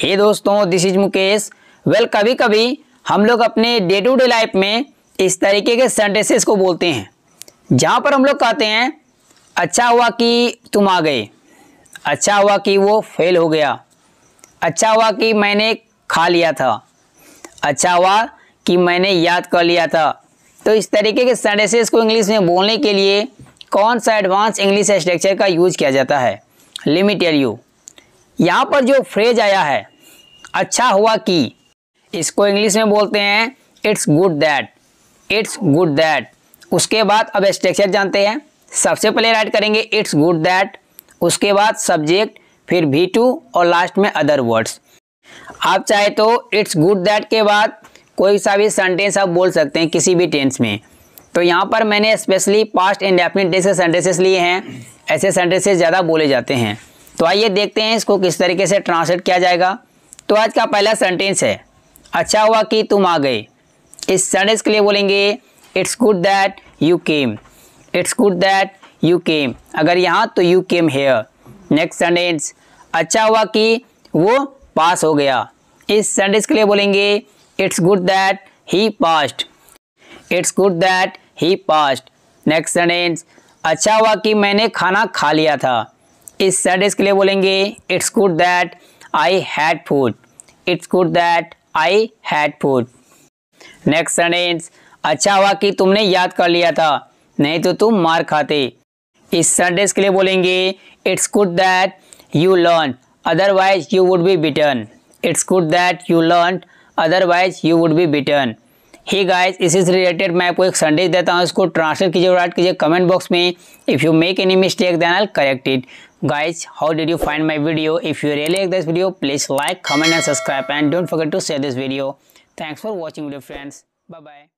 हे दोस्तों this is Mukesh well कभी कभी हम लोग अपने डे टू डे लाइफ में इस तरीके के सेंटेंसेस को बोलते हैं जहाँ पर हम लोग कहते हैं अच्छा हुआ कि तुम आ गए अच्छा हुआ कि वो फेल हो गया अच्छा हुआ कि मैंने खा लिया था अच्छा हुआ कि मैंने याद कर लिया था तो इस तरीके के सेंटेंसेस को इंग्लिश में बोलने के लिए कौन सा एडवांस इंग्लिश स्ट्रक्चर का यूज किया जाता है लिमिटेड यू यहाँ पर जो फ्रेज आया है अच्छा हुआ कि इसको इंग्लिश में बोलते हैं it's good that it's good that उसके बाद अब स्ट्रक्चर जानते हैं सबसे पहले राइट करेंगे इट्स गुड दैट उसके बाद सब्जेक्ट फिर वी टू और लास्ट में अदर वर्ड्स आप चाहे तो इट्स गुड दैट के बाद कोई सा भी सेंटेंस आप बोल सकते हैं किसी भी टेंस में तो यहाँ पर मैंने स्पेशली पास्ट इंडेफिनिट डे से सेंटेंसेस लिए हैं ऐसे सेंटेंसेस ज़्यादा बोले जाते हैं तो आइए देखते हैं इसको किस तरीके से ट्रांसलेट किया जाएगा तो आज का पहला सेंटेंस है अच्छा हुआ कि तुम आ गए इस सेंटेंस के लिए बोलेंगे it's good that you came it's good that you came अगर यहाँ तो you came here next sentence अच्छा हुआ कि वो पास हो गया इस सेंटेंस के लिए बोलेंगे it's good that he passed it's good that he passed next sentence अच्छा हुआ कि मैंने खाना खा लिया था इस सैटरडे के लिए बोलेंगे it's good that I had food it's good that I had food next sentence अच्छा हुआ कि तुमने याद कर लिया था नहीं तो तुम मार खाते इस सैटरडे के लिए बोलेंगे it's good that you learn otherwise you would be beaten it's good that you learn otherwise you would be beaten hey guys इसी से रिलेटेड मैं आपको एक संदेश देता हूँ इसको ट्रांसलेट कीजिए और ऐड कीजिए कमेंट बॉक्स में if you make any mistake then I correct it guys how did you find my video if you really like this video please like comment and subscribe and don't forget to share this video thanks for watching video friends bye bye